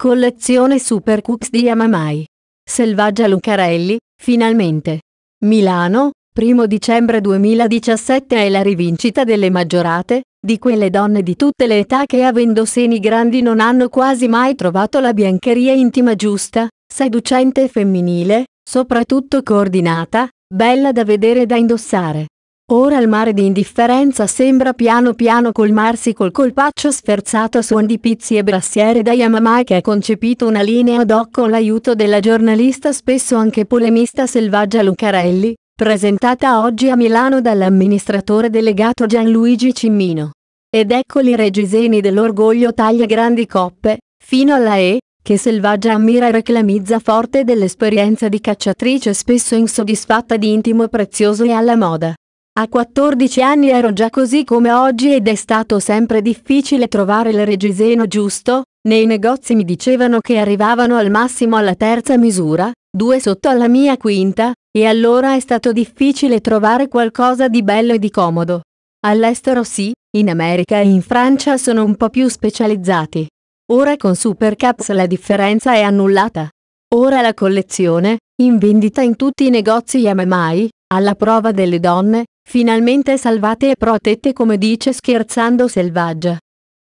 Collezione Super Cooks di Yamamai. Selvaggia Lucarelli, finalmente. Milano, 1 dicembre 2017 è la rivincita delle maggiorate, di quelle donne di tutte le età che avendo seni grandi non hanno quasi mai trovato la biancheria intima giusta, seducente e femminile, soprattutto coordinata, bella da vedere e da indossare. Ora il mare di indifferenza sembra piano piano colmarsi col colpaccio sferzato su andipizzi e brassiere da Yamamai che ha concepito una linea ad hoc con l'aiuto della giornalista spesso anche polemista selvaggia Lucarelli, presentata oggi a Milano dall'amministratore delegato Gianluigi Cimmino. Ed ecco i regiseni dell'orgoglio taglia grandi coppe, fino alla E, che selvaggia ammira e reclamizza forte dell'esperienza di cacciatrice spesso insoddisfatta di intimo prezioso e alla moda. A 14 anni ero già così come oggi ed è stato sempre difficile trovare il regiseno giusto, nei negozi mi dicevano che arrivavano al massimo alla terza misura, due sotto alla mia quinta, e allora è stato difficile trovare qualcosa di bello e di comodo. All'estero sì, in America e in Francia sono un po' più specializzati. Ora con Supercaps la differenza è annullata. Ora la collezione, in vendita in tutti i negozi Yamamai, alla prova delle donne, finalmente salvate e protette come dice scherzando Selvaggia.